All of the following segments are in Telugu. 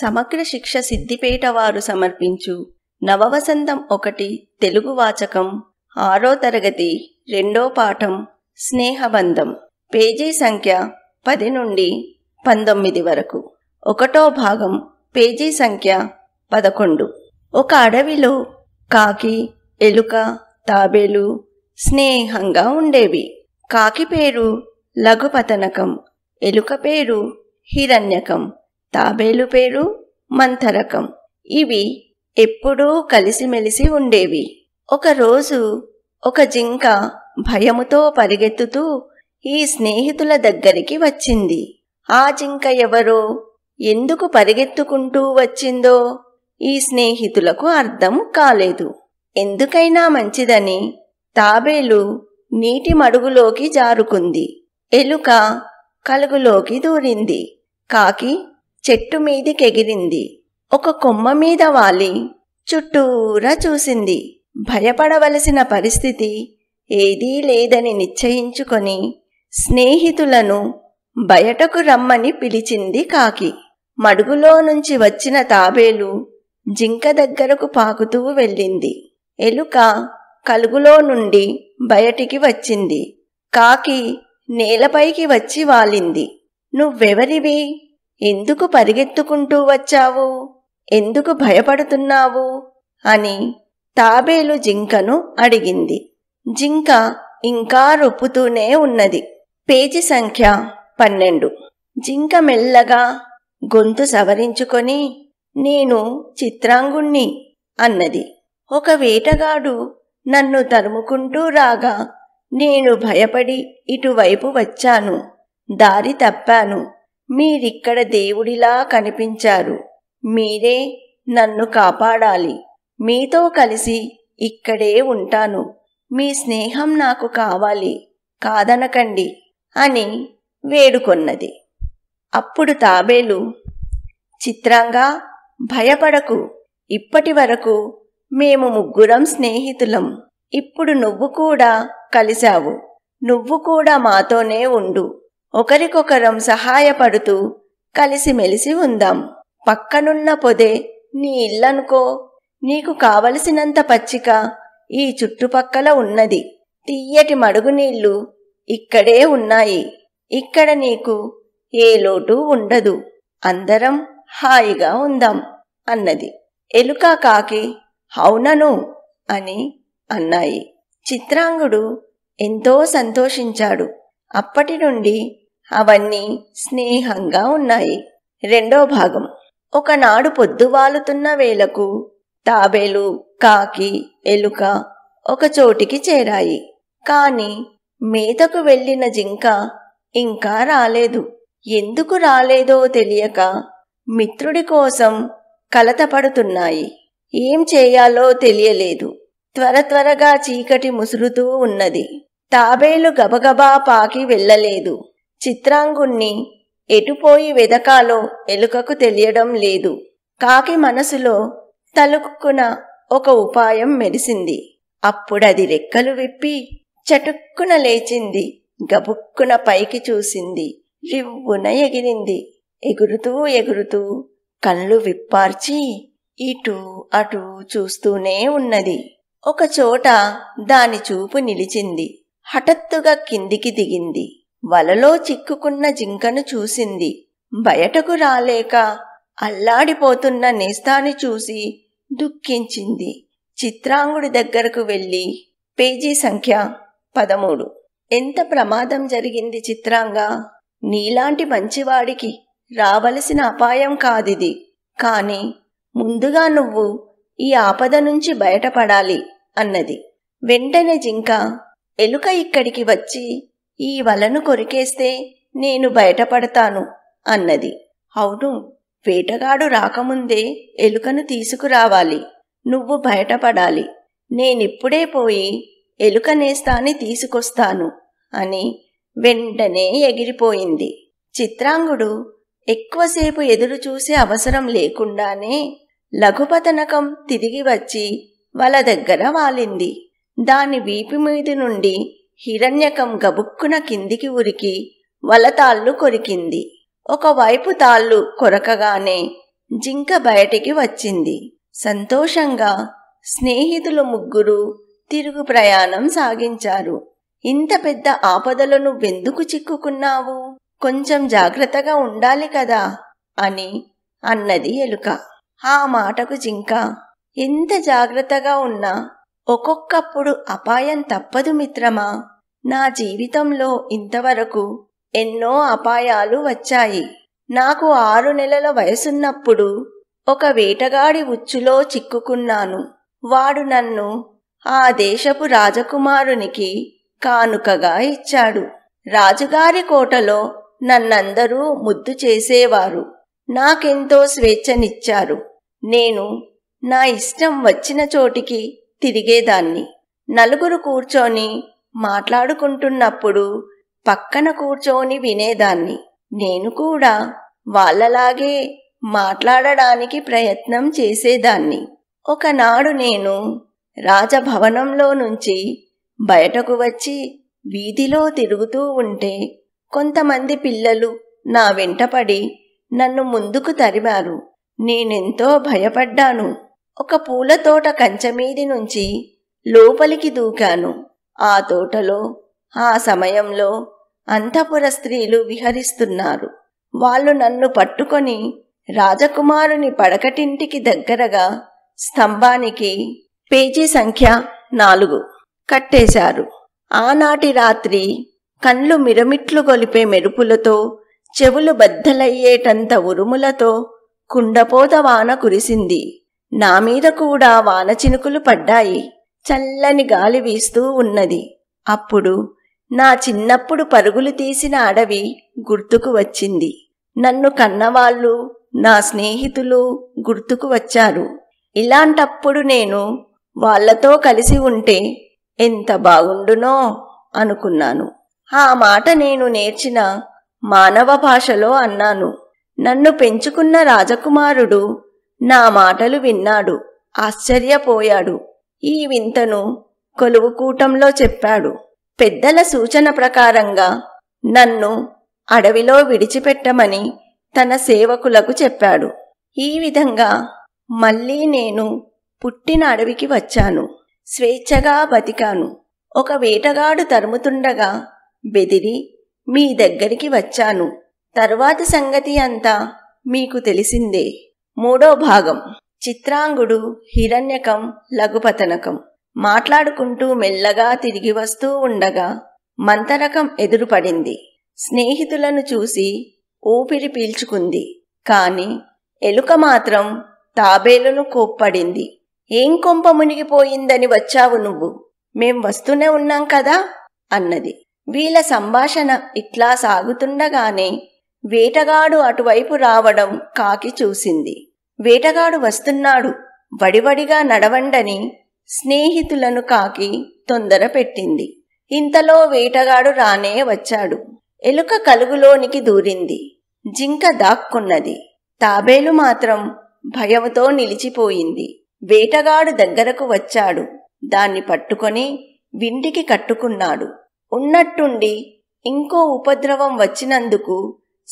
సమగ్ర శిక్ష సిద్దిపేట వారు సమర్పించు నవవసంతం ఒకటి తెలుగు వాచకం ఆరో తరగతి రెండో పాఠం స్నేహబంధం పేజీ సంఖ్య పది నుండి పంతొమ్మిది వరకు ఒకటో భాగం పేజీ సంఖ్య పదకొండు ఒక అడవిలో కాకి ఎలుక తాబేలు స్నేహంగా ఉండేవి కాకి పేరు లఘుపతనకం ఎలుక పేరు హిరణ్యకం తాబేలు పేరు మంతరకం ఇవి ఎప్పుడూ కలిసిమెలిసి ఉండేవి ఒకరోజు ఒక జింక భయముతో పరిగెత్తుతూ ఈ స్నేహితుల దగ్గరికి వచ్చింది ఆ జింక ఎవరో ఎందుకు పరిగెత్తుకుంటూ వచ్చిందో ఈ స్నేహితులకు అర్థం కాలేదు ఎందుకైనా మంచిదని తాబేలు నీటి మడుగులోకి జారుకుంది ఎలుక కలుగులోకి దూరింది కాకి చెట్టు మీదికెగిరింది ఒక కొమ్మ మీద వాలి చుట్టూరా చూసింది భయపడవలసిన పరిస్థితి ఏదీ లేదని నిశ్చయించుకొని స్నేహితులను బయటకు రమ్మని పిలిచింది కాకి మడుగులో నుంచి వచ్చిన తాబేలు జింక దగ్గరకు పాకుతూ వెళ్ళింది ఎలుక కలుగులో నుండి బయటికి వచ్చింది కాకి నేలపైకి వచ్చి వాలింది నువ్వెవరివి ఎందుకు పరిగెత్తుకుంటూ వచ్చావు ఎందుకు భయపడుతున్నావు అని తాబేలు జింకను అడిగింది జింక ఇంకా రొప్పుతూనే ఉన్నది పేజీ సంఖ్య పన్నెండు జింక మెల్లగా గొంతు సవరించుకొని నేను చిత్రాంగుణ్ణి అన్నది ఒక వేటగాడు నన్ను తరుముకుంటూ రాగా నేను భయపడి ఇటువైపు వచ్చాను దారి తప్పాను మీరిక్కడ దేవుడిలా కనిపించారు మీరే నన్ను కాపాడాలి మీతో కలిసి ఇక్కడే ఉంటాను మీ స్నేహం నాకు కావాలి కాదనకండి అని వేడుకొన్నది అప్పుడు తాబేలు చిత్రంగా భయపడకు ఇప్పటి వరకు మేము ముగ్గురం స్నేహితులం ఇప్పుడు నువ్వు కూడా కలిశావు నువ్వు కూడా మాతోనే ఉండు ఒకరికొకరం సహాయపడుతూ కలిసిమెలిసి ఉందాం పక్కనున్న పొదే నీ ఇల్లనుకో నీకు కావలసినంత పచ్చిక ఈ చుట్టుపక్కల ఉన్నది తీయటి మడుగునీళ్లు ఇక్కడే ఉన్నాయి ఇక్కడ నీకు ఏ లోటు ఉండదు అందరం హాయిగా ఉందాం అన్నది ఎలుక కాకి అవునను అని అన్నాయి చిత్రాంగుడు ఎంతో సంతోషించాడు అప్పటి నుండి అవన్నీ స్నేహంగా ఉన్నాయి రెండో భాగం ఒకనాడు పొద్దువాలుతున్న వేళకు తాబేలు కాకి ఎలుక ఒక చోటికి చేరాయి కాని మేతకు వెళ్ళిన జింక ఇంకా రాలేదు ఎందుకు రాలేదో తెలియక మిత్రుడి కోసం కలతపడుతున్నాయి ఏం చేయాలో తెలియలేదు త్వర త్వరగా చీకటి ముసురుతూ ఉన్నది తాబేలు గబగబా పాకి వెళ్ళలేదు చిత్రాంగుణ్ణి ఎటుపోయి వెదకాలో ఎలుకకు తెలియడం లేదు కాకి మనసులో తలుక్కున ఒక ఉపాయం మెరిసింది అప్పుడది రెక్కలు విప్పి చటుక్కున లేచింది గబుక్కున పైకి చూసింది రివ్వున ఎగిరింది ఎగురుతూ ఎగురుతూ కళ్ళు విప్పార్చి ఇటు అటు చూస్తూనే ఉన్నది ఒకచోట దాని చూపు నిలిచింది హఠత్తుగా కిందికి దిగింది వలలో చిక్కుకున్న జింకను చూసింది బయటకు రాలేక అల్లాడిపోతున్న నేస్తాని చూసి దుఃఖించింది చిత్రాంగుడి దగ్గరకు వెళ్ళి పేజీ సంఖ్య పదమూడు ఎంత ప్రమాదం జరిగింది చిత్రాంగా నీలాంటి మంచివాడికి రావలసిన అపాయం కాదిది కాని ముందుగా నువ్వు ఈ ఆపద నుంచి బయటపడాలి అన్నది వెంటనే జింక ఎలుక ఇక్కడికి వచ్చి ఈ వలను కొరికేస్తే నేను బయటపడతాను అన్నది అవును వేటగాడు రాకముందే ఎలుకను తీసుకురావాలి నువ్వు బయటపడాలి నేనిప్పుడే పోయి ఎలుకనేస్తాని తీసుకొస్తాను అని వెంటనే ఎగిరిపోయింది చిత్రాంగుడు ఎక్కువసేపు ఎదురు చూసే అవసరం లేకుండానే లఘుపతనకం తిరిగి వచ్చి వల దగ్గర వాలింది దాని వీపు మీద నుండి హిరణ్యకం గబుక్కున కిందికి ఉరికి వలతాళ్ళు కొరికింది ఒకవైపు తాళ్ళు కొరకగానే జింక బయటికి వచ్చింది సంతోషంగా స్నేహితులు ముగ్గురు తిరుగు ప్రయాణం సాగించారు ఇంత పెద్ద ఆపదలను వెందుకు చిక్కుకున్నావు కొంచెం జాగ్రత్తగా ఉండాలి కదా అని అన్నది ఎలుక ఆ మాటకు జింక ఎంత జాగ్రత్తగా ఉన్నా ఒక్కొక్కప్పుడు అపాయం తప్పదు మిత్రమా నా జీవితంలో ఇంతవరకు ఎన్నో అపాయాలు వచ్చాయి నాకు ఆరు నెలల వయసున్నప్పుడు ఒక వేటగాడి ఉచ్చులో చిక్కుకున్నాను వాడు నన్ను ఆ దేశపు రాజకుమారునికి కానుకగా ఇచ్చాడు రాజుగారి కోటలో నన్నందరూ ముద్దు చేసేవారు నాకెంతో స్వేచ్ఛనిచ్చారు నేను నా ఇష్టం వచ్చిన చోటికి తిరిగేదాన్ని నలుగురు కూర్చొని మాట్లాడుకుంటున్నప్పుడు పక్కన కూర్చొని వినేదాన్ని నేను కూడా వాళ్ళలాగే మాట్లాడడానికి ప్రయత్నం చేసేదాన్ని ఒకనాడు నేను రాజభవనంలో నుంచి బయటకు వచ్చి వీధిలో తిరుగుతూ ఉంటే కొంతమంది పిల్లలు నా వెంటపడి నన్ను ముందుకు తరిమారు నేనెంతో భయపడ్డాను ఒక పూలతోట కంచమీది నుంచి లోపలికి దూకాను ఆ తోటలో ఆ సమయంలో అంతపుర స్త్రీలు విహరిస్తున్నారు వాళ్ళు నన్ను పట్టుకొని రాజకుమారుని పడకటింటికి దగ్గరగా స్తంభానికి పేజీ సంఖ్య నాలుగు కట్టేశారు ఆనాటి రాత్రి కండ్లు మిరమిట్లు గొలిపే మెరుపులతో చెవులు బద్దలయ్యేటంత ఉరుములతో కుండపోత వాన కురిసింది నా మీద కూడా వాన చినుకులు పడ్డాయి చల్లని గాలి వీస్తూ ఉన్నది అప్పుడు నా చిన్నప్పుడు పరుగులు తీసిన అడవి గుర్తుకు వచ్చింది నన్ను కన్నవాళ్ళు నా స్నేహితులు గుర్తుకు వచ్చారు ఇలాంటప్పుడు నేను వాళ్లతో కలిసి ఉంటే ఎంత బాగుండునో అనుకున్నాను ఆ మాట నేను నేర్చిన మానవ భాషలో అన్నాను నన్ను పెంచుకున్న రాజకుమారుడు నా మాటలు విన్నాడు ఆశ్చర్యపోయాడు ఈ వింతను కొలువుకూటంలో చెప్పాడు పెద్దల సూచన ప్రకారంగా నన్ను అడవిలో విడిచిపెట్టమని తన సేవకులకు చెప్పాడు ఈ విధంగా మళ్ళీ నేను పుట్టిన అడవికి వచ్చాను స్వేచ్ఛగా బతికాను ఒక వేటగాడు తరుముతుండగా బెదిరి మీ దగ్గరికి వచ్చాను తరువాత సంగతి అంతా మీకు తెలిసిందే మూడో భాగం చిత్రాంగుడు హిరణ్యకం లఘుపతనకం మాట్లాడుకుంటూ మెల్లగా తిరిగి వస్తూ ఉండగా మంతరకం ఎదురుపడింది స్నేహితులను చూసి ఊపిరి పీల్చుకుంది కాని ఎలుక మాత్రం తాబేలును కోప్పడింది ఏం కొంప మునిగిపోయిందని వచ్చావు నువ్వు మేం వస్తూనే ఉన్నాం కదా అన్నది వీళ్ళ సంభాషణ ఇట్లా సాగుతుండగానే వేటగాడు అటువైపు రావడం కాకి చూసింది వేటగాడు వస్తున్నాడు వడివడిగా నడవండని స్నేహితులను కాకి తొందర పెట్టింది ఇంతలో వేటగాడు రానే వచ్చాడు ఎలుక కలుగులోనికి దూరింది జింక దాక్కున్నది తాబేలు మాత్రం భయంతో నిలిచిపోయింది వేటగాడు దగ్గరకు వచ్చాడు దాన్ని పట్టుకొని వింటికి కట్టుకున్నాడు ఉన్నట్టుండి ఇంకో ఉపద్రవం వచ్చినందుకు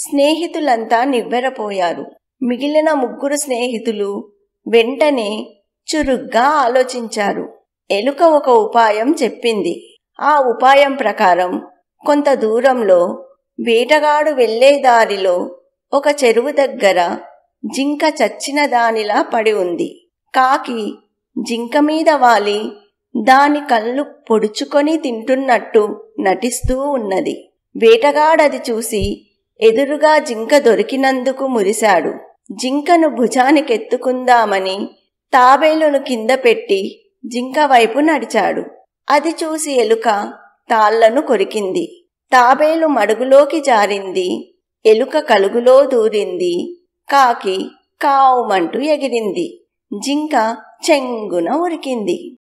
స్నేహితులంతా నివ్వెరపోయారు మిగిలిన ముగ్గురు స్నేహితులు వెంటనే చురుగ్గా ఆలోచించారు ఎలుక ఒక ఉపాయం చెప్పింది ఆ ఉపాయం ప్రకారం కొంత దూరంలో వేటగాడు వెళ్లే దారిలో ఒక చెరువు దగ్గర జింక చచ్చిన దానిలా పడి ఉంది కాకి జింక మీద వాలి దాని కళ్ళు పొడుచుకొని తింటున్నట్టు నటిస్తూ ఉన్నది వేటగాడది చూసి ఎదురుగా జింక దొరికినందుకు మురిశాడు జింకను భుజానికెత్తుకుందామని తాబేలును కింద పెట్టి జింక వైపు నడిచాడు అది చూసి ఎలుక తాళ్లను కొరికింది తాబేలు మడుగులోకి జారింది ఎలుక కలుగులో దూరింది కాకి కావుమంటూ ఎగిరింది జింక చెంగున ఉరికింది